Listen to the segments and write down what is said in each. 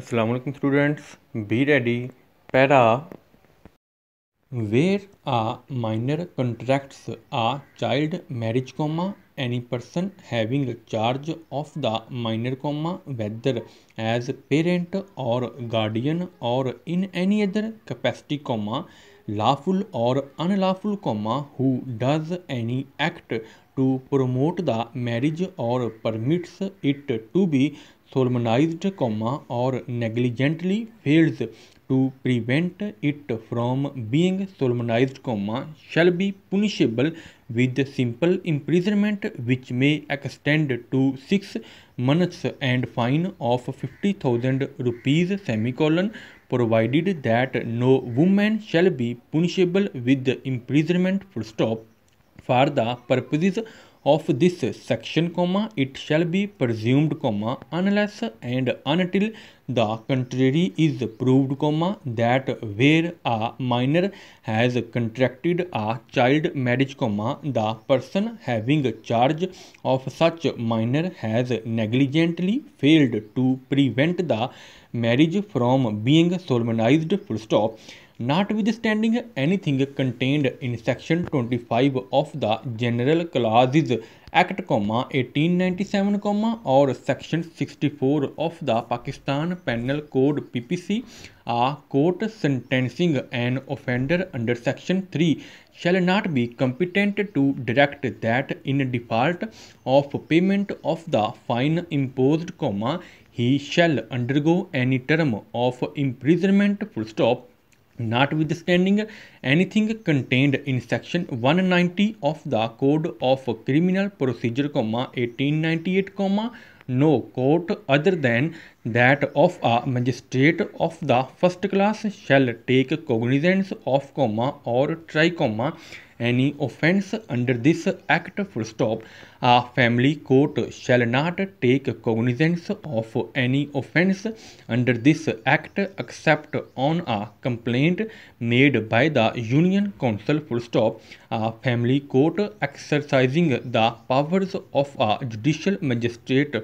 Aslam students be ready para where a minor contracts a child marriage comma any person having charge of the minor comma whether as parent or guardian or in any other capacity comma lawful or unlawful comma who does any act to promote the marriage or permits it to be solemnized comma or negligently fails to prevent it from being solemnized comma shall be punishable with simple imprisonment which may extend to 6 months and fine of 50000 rupees semicolon provided that no woman shall be punishable with imprisonment full stop for the purposes of this section comma it shall be presumed comma unless and until the contrary is proved comma that where a minor has contracted a child marriage comma the person having charge of such minor has negligently failed to prevent the marriage from being solemnized full stop Notwithstanding anything contained in Section 25 of the General Clauses Act, 1897, or Section 64 of the Pakistan Penal Code PPC, a court sentencing an offender under Section 3 shall not be competent to direct that in default of payment of the fine imposed, he shall undergo any term of imprisonment. Full stop notwithstanding anything contained in section 190 of the code of criminal procedure comma 1898 comma no court other than that of a magistrate of the first class shall take cognizance of comma or try comma any offense under this act full stop a family court shall not take cognizance of any offence under this Act except on a complaint made by the Union Council. Full stop. A family court exercising the powers of a judicial magistrate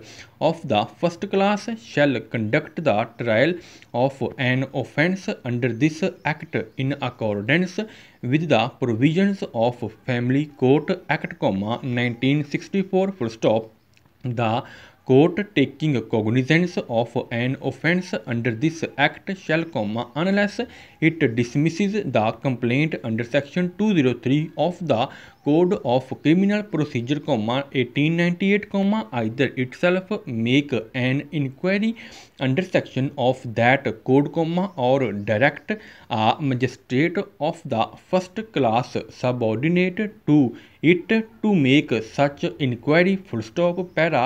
of the first class shall conduct the trial of an offence under this Act in accordance with the provisions of Family Court Act, 1960. 64 full stop the court taking cognizance of an offence under this act shall comma unless it dismisses the complaint under section 203 of the code of criminal procedure comma 1898 comma either itself make an inquiry under section of that code comma or direct a magistrate of the first class subordinate to it to make such inquiry full stop para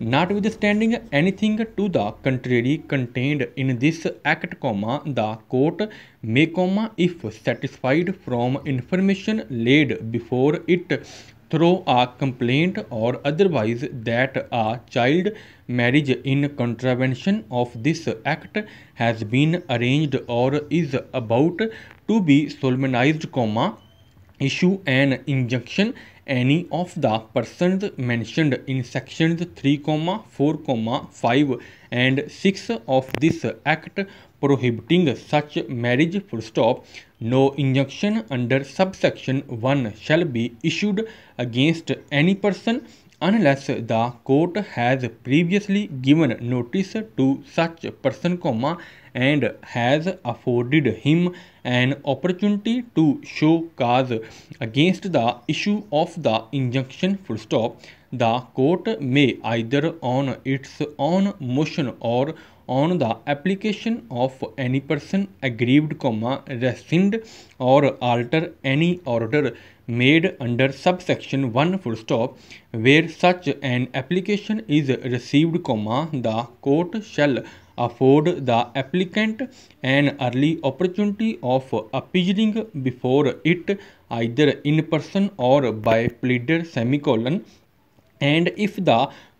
Notwithstanding anything to the contrary contained in this act, comma, the court may, comma, if satisfied from information laid before it through a complaint or otherwise that a child marriage in contravention of this act has been arranged or is about to be solemnized, comma, issue an injunction any of the persons mentioned in sections 3 comma 4 comma 5 and 6 of this act prohibiting such marriage full stop no injunction under subsection 1 shall be issued against any person unless the court has previously given notice to such person comma and has afforded him an opportunity to show cause against the issue of the injunction full stop the court may either on its own motion or on the application of any person aggrieved comma rescind or alter any order made under subsection 1 full stop where such an application is received comma the court shall afford the applicant an early opportunity of appealing before it either in person or by pleader semicolon and if the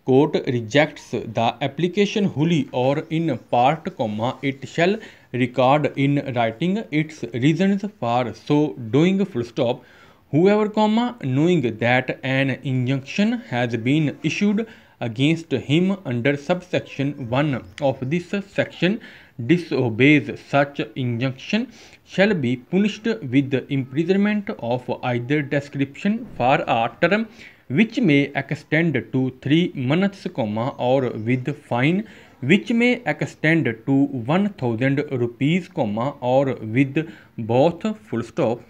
court rejects the application wholly or in part comma it shall record in writing its reasons for so doing full stop whoever comma knowing that an injunction has been issued against him under subsection 1 of this section disobeys such injunction shall be punished with the imprisonment of either description for a term which may extend to 3 months comma or with fine which may extend to 1000 rupees comma or with both full stop